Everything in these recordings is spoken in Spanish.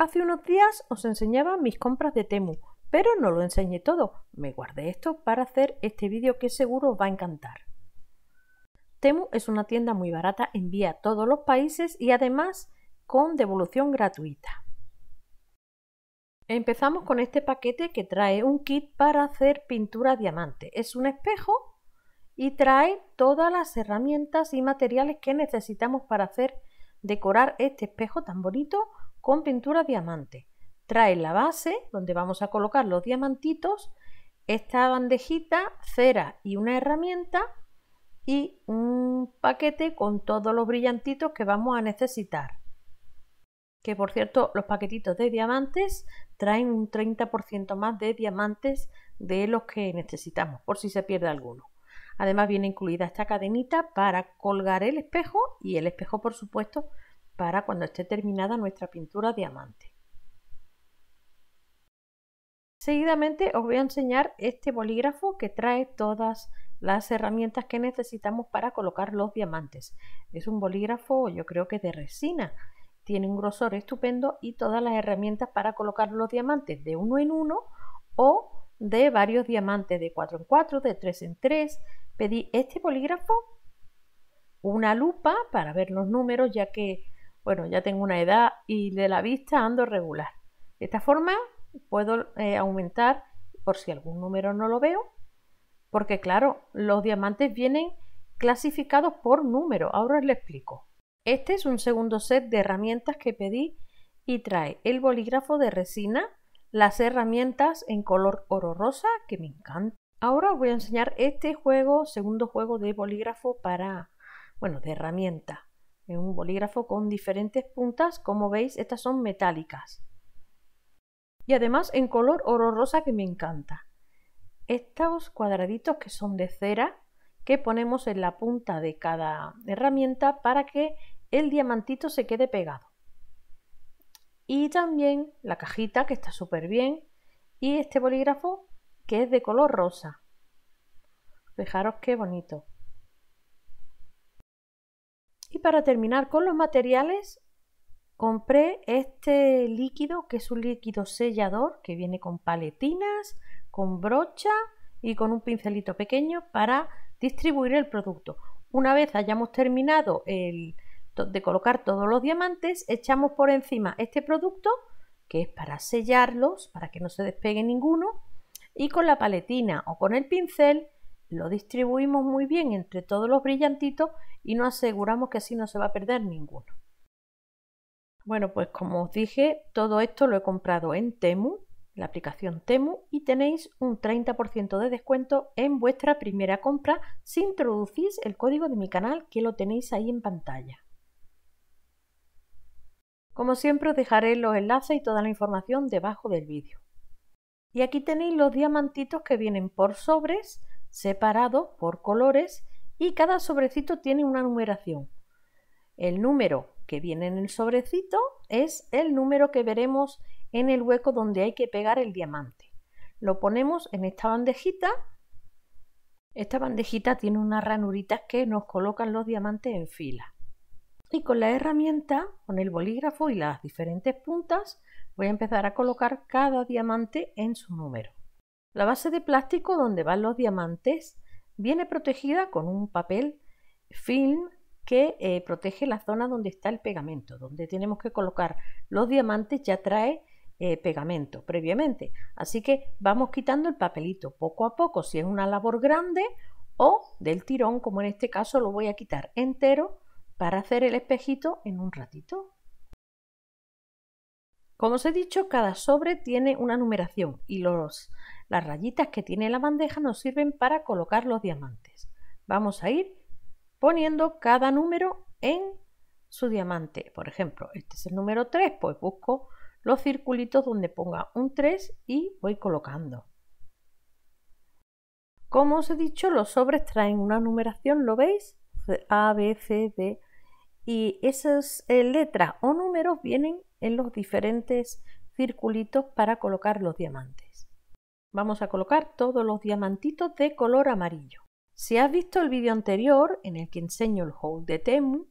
Hace unos días os enseñaba mis compras de Temu, pero no lo enseñé todo. Me guardé esto para hacer este vídeo que seguro os va a encantar. Temu es una tienda muy barata, envía a todos los países y además con devolución gratuita. Empezamos con este paquete que trae un kit para hacer pintura diamante. Es un espejo y trae todas las herramientas y materiales que necesitamos para hacer decorar este espejo tan bonito con pintura diamante. Trae la base donde vamos a colocar los diamantitos, esta bandejita, cera y una herramienta y un paquete con todos los brillantitos que vamos a necesitar. Que por cierto, los paquetitos de diamantes traen un 30% más de diamantes de los que necesitamos, por si se pierde alguno. Además viene incluida esta cadenita para colgar el espejo y el espejo, por supuesto, para cuando esté terminada nuestra pintura diamante. Seguidamente os voy a enseñar este bolígrafo que trae todas las herramientas que necesitamos para colocar los diamantes. Es un bolígrafo yo creo que de resina, tiene un grosor estupendo y todas las herramientas para colocar los diamantes de uno en uno o de varios diamantes de 4 en 4, de 3 en 3. Pedí este bolígrafo, una lupa para ver los números ya que bueno, ya tengo una edad y de la vista ando regular. De esta forma puedo eh, aumentar por si algún número no lo veo, porque claro, los diamantes vienen clasificados por número. Ahora os lo explico. Este es un segundo set de herramientas que pedí y trae el bolígrafo de resina, las herramientas en color oro rosa, que me encanta. Ahora os voy a enseñar este juego, segundo juego de bolígrafo para, bueno, de herramientas en un bolígrafo con diferentes puntas, como veis estas son metálicas. Y además en color oro rosa que me encanta. Estos cuadraditos que son de cera que ponemos en la punta de cada herramienta para que el diamantito se quede pegado. Y también la cajita que está súper bien y este bolígrafo que es de color rosa. Fijaros qué bonito. Y para terminar con los materiales, compré este líquido, que es un líquido sellador, que viene con paletinas, con brocha y con un pincelito pequeño para distribuir el producto. Una vez hayamos terminado de colocar todos los diamantes, echamos por encima este producto, que es para sellarlos, para que no se despegue ninguno, y con la paletina o con el pincel lo distribuimos muy bien entre todos los brillantitos y nos aseguramos que así no se va a perder ninguno. Bueno, pues como os dije, todo esto lo he comprado en Temu, la aplicación Temu, y tenéis un 30% de descuento en vuestra primera compra si introducís el código de mi canal que lo tenéis ahí en pantalla. Como siempre os dejaré los enlaces y toda la información debajo del vídeo. Y aquí tenéis los diamantitos que vienen por sobres separado por colores y cada sobrecito tiene una numeración. El número que viene en el sobrecito es el número que veremos en el hueco donde hay que pegar el diamante. Lo ponemos en esta bandejita. Esta bandejita tiene unas ranuritas que nos colocan los diamantes en fila. Y con la herramienta, con el bolígrafo y las diferentes puntas, voy a empezar a colocar cada diamante en su número. La base de plástico donde van los diamantes viene protegida con un papel film que eh, protege la zona donde está el pegamento, donde tenemos que colocar los diamantes, ya trae eh, pegamento previamente. Así que vamos quitando el papelito poco a poco, si es una labor grande o del tirón, como en este caso lo voy a quitar entero para hacer el espejito en un ratito. Como os he dicho, cada sobre tiene una numeración y los las rayitas que tiene la bandeja nos sirven para colocar los diamantes. Vamos a ir poniendo cada número en su diamante. Por ejemplo, este es el número 3, pues busco los circulitos donde ponga un 3 y voy colocando. Como os he dicho, los sobres traen una numeración, ¿lo veis? A, B, C, D. Y esas eh, letras o números vienen en los diferentes circulitos para colocar los diamantes. Vamos a colocar todos los diamantitos de color amarillo. Si has visto el vídeo anterior en el que enseño el hold de Temu,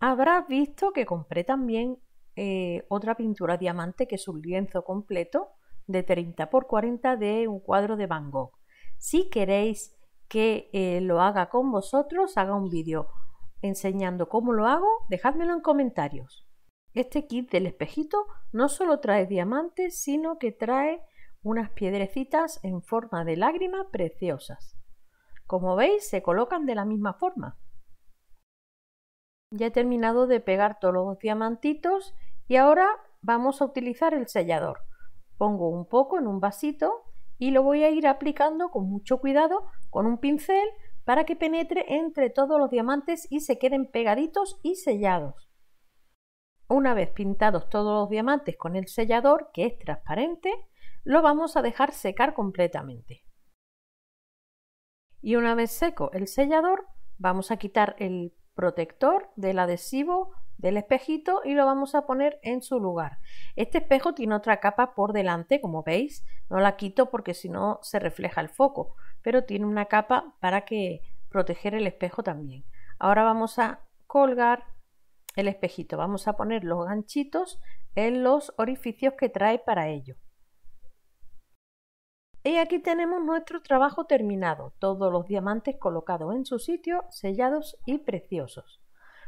habrás visto que compré también eh, otra pintura diamante que es un lienzo completo de 30 x 40 de un cuadro de Van Gogh. Si queréis que eh, lo haga con vosotros, haga un vídeo enseñando cómo lo hago, dejádmelo en comentarios. Este kit del espejito no solo trae diamantes, sino que trae unas piedrecitas en forma de lágrima preciosas. Como veis, se colocan de la misma forma. Ya he terminado de pegar todos los diamantitos y ahora vamos a utilizar el sellador. Pongo un poco en un vasito y lo voy a ir aplicando con mucho cuidado con un pincel para que penetre entre todos los diamantes y se queden pegaditos y sellados. Una vez pintados todos los diamantes con el sellador, que es transparente, lo vamos a dejar secar completamente. Y una vez seco el sellador, vamos a quitar el protector del adhesivo del espejito y lo vamos a poner en su lugar. Este espejo tiene otra capa por delante, como veis, no la quito porque si no se refleja el foco, pero tiene una capa para que proteger el espejo también. Ahora vamos a colgar el espejito, vamos a poner los ganchitos en los orificios que trae para ello. Y aquí tenemos nuestro trabajo terminado, todos los diamantes colocados en su sitio, sellados y preciosos.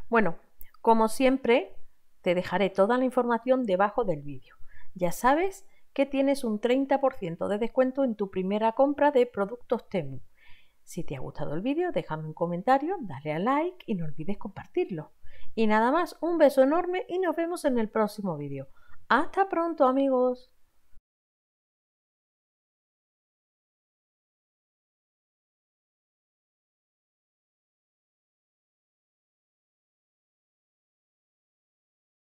Bueno, como siempre, te dejaré toda la información debajo del vídeo. Ya sabes que tienes un 30% de descuento en tu primera compra de productos Temu. Si te ha gustado el vídeo, déjame un comentario, dale a like y no olvides compartirlo. Y nada más, un beso enorme y nos vemos en el próximo vídeo. Hasta pronto amigos.